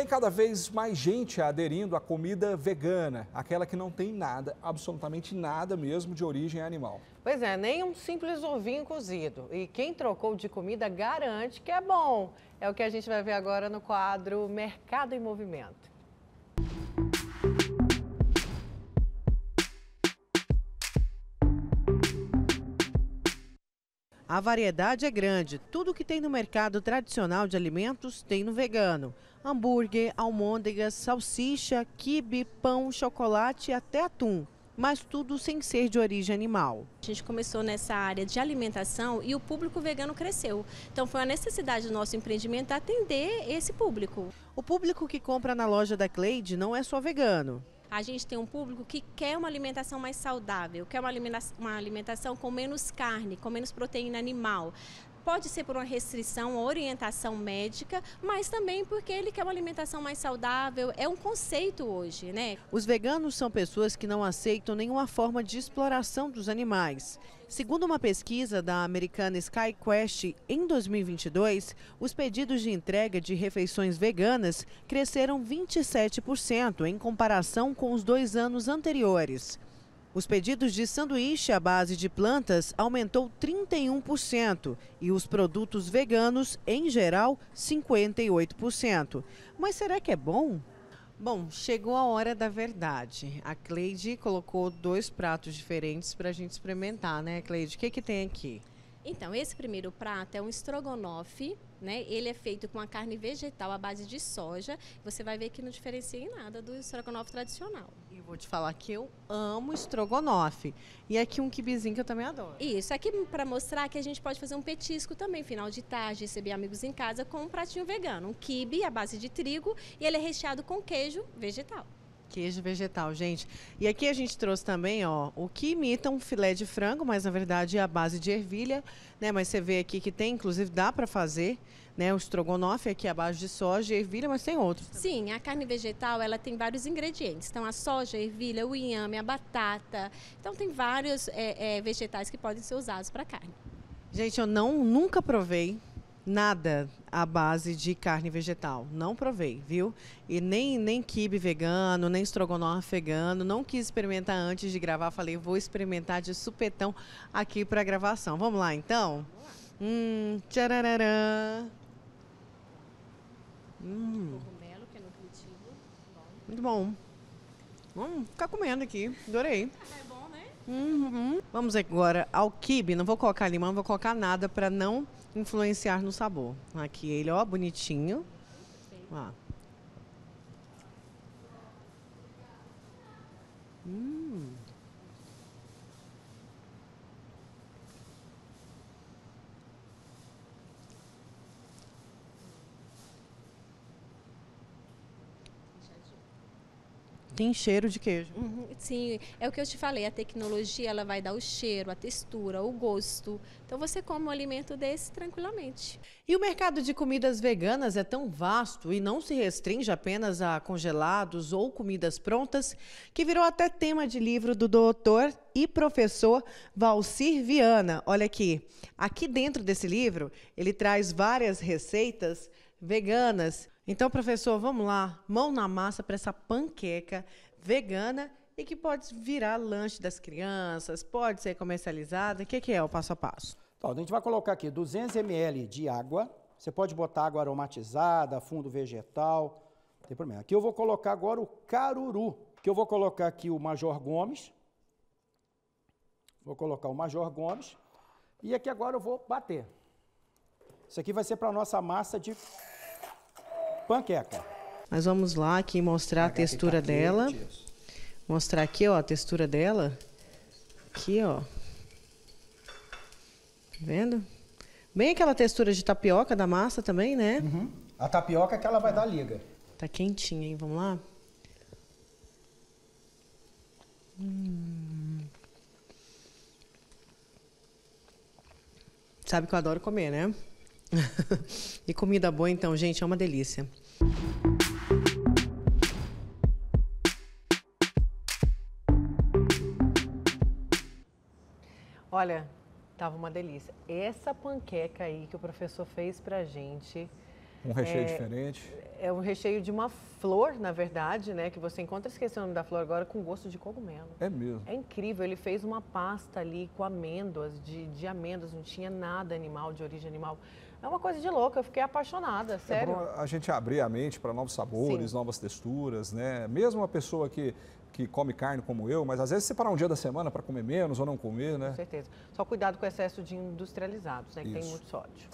Tem cada vez mais gente aderindo à comida vegana, aquela que não tem nada, absolutamente nada mesmo de origem animal. Pois é, nem um simples ovinho cozido. E quem trocou de comida garante que é bom. É o que a gente vai ver agora no quadro Mercado em Movimento. A variedade é grande. Tudo que tem no mercado tradicional de alimentos tem no vegano. Hambúrguer, almôndegas, salsicha, quibe, pão, chocolate e até atum mas tudo sem ser de origem animal. A gente começou nessa área de alimentação e o público vegano cresceu. Então foi a necessidade do nosso empreendimento atender esse público. O público que compra na loja da Cleide não é só vegano a gente tem um público que quer uma alimentação mais saudável, quer uma alimentação, com menos carne, com menos proteína animal. Pode ser por uma restrição, uma orientação médica, mas também porque ele quer uma alimentação mais saudável. É um conceito hoje, né? Os veganos são pessoas que não aceitam nenhuma forma de exploração dos animais. Segundo uma pesquisa da americana SkyQuest, em 2022, os pedidos de entrega de refeições veganas cresceram 27% em comparação com os dois anos anteriores. Os pedidos de sanduíche à base de plantas aumentou 31% e os produtos veganos, em geral, 58%. Mas será que é bom? Bom, chegou a hora da verdade. A Cleide colocou dois pratos diferentes para a gente experimentar, né, Cleide? O que, que tem aqui? Então, esse primeiro prato é um estrogonofe, né? Ele é feito com a carne vegetal à base de soja. Você vai ver que não diferencia em nada do estrogonofe tradicional. Vou te falar que eu amo estrogonofe. E aqui é um kibizinho que eu também adoro. Isso, aqui para mostrar que a gente pode fazer um petisco também, final de tarde, receber amigos em casa com um pratinho vegano. Um kibe à base de trigo e ele é recheado com queijo vegetal. Queijo vegetal, gente. E aqui a gente trouxe também, ó, o que imita um filé de frango, mas na verdade é a base de ervilha, né? Mas você vê aqui que tem, inclusive dá para fazer, né? O estrogonofe aqui é a base de soja e ervilha, mas tem outros. Sim, a carne vegetal, ela tem vários ingredientes. Então a soja, a ervilha, o inhame, a batata. Então tem vários é, é, vegetais que podem ser usados para carne. Gente, eu não nunca provei nada à base de carne vegetal. Não provei, viu? E nem, nem quibe vegano, nem estrogonofe vegano. Não quis experimentar antes de gravar. Falei, vou experimentar de supetão aqui para gravação. Vamos lá, então? Hum, tcharararã. Hum. É Muito bom. Vamos ficar comendo aqui. Adorei. Ah, tá, Uhum. Vamos agora ao quibe. Não vou colocar limão, não vou colocar nada para não influenciar no sabor. Aqui ele, ó, bonitinho. Ó. Hum. tem cheiro de queijo. Uhum, sim, é o que eu te falei, a tecnologia ela vai dar o cheiro, a textura, o gosto. Então você come um alimento desse tranquilamente. E o mercado de comidas veganas é tão vasto e não se restringe apenas a congelados ou comidas prontas, que virou até tema de livro do doutor e professor Valcir Viana. Olha aqui, aqui dentro desse livro, ele traz várias receitas veganas então, professor, vamos lá, mão na massa para essa panqueca vegana e que pode virar lanche das crianças, pode ser comercializada. O que, que, é o passo a passo? Então, a gente vai colocar aqui 200 ml de água. Você pode botar água aromatizada, fundo vegetal, não tem problema. Aqui eu vou colocar agora o caruru, que eu vou colocar aqui o Major Gomes. Vou colocar o Major Gomes. E aqui agora eu vou bater. Isso aqui vai ser para a nossa massa de panqueca. Nós vamos lá aqui mostrar a textura dela. Mostrar aqui, ó, a textura dela. Aqui, ó. Tá vendo? Bem aquela textura de tapioca da massa também, né? Uhum. A tapioca é que ela vai dar liga. Tá quentinha, hein? Vamos lá? Hum. Sabe que eu adoro comer, né? e comida boa, então, gente, é uma delícia. Olha, tava uma delícia. Essa panqueca aí que o professor fez pra gente um recheio é, diferente. É um recheio de uma flor, na verdade, né? Que você encontra, esqueci o nome da flor agora, com gosto de cogumelo. É mesmo. É incrível. Ele fez uma pasta ali com amêndoas, de, de amêndoas, não tinha nada animal, de origem animal. É uma coisa de louco, eu fiquei apaixonada, é sério. É a gente abrir a mente para novos sabores, Sim. novas texturas, né? Mesmo uma pessoa que, que come carne como eu, mas às vezes você parar um dia da semana para comer menos ou não comer, né? Com certeza. Só cuidado com o excesso de industrializados, né? Que Isso. tem muito sódio.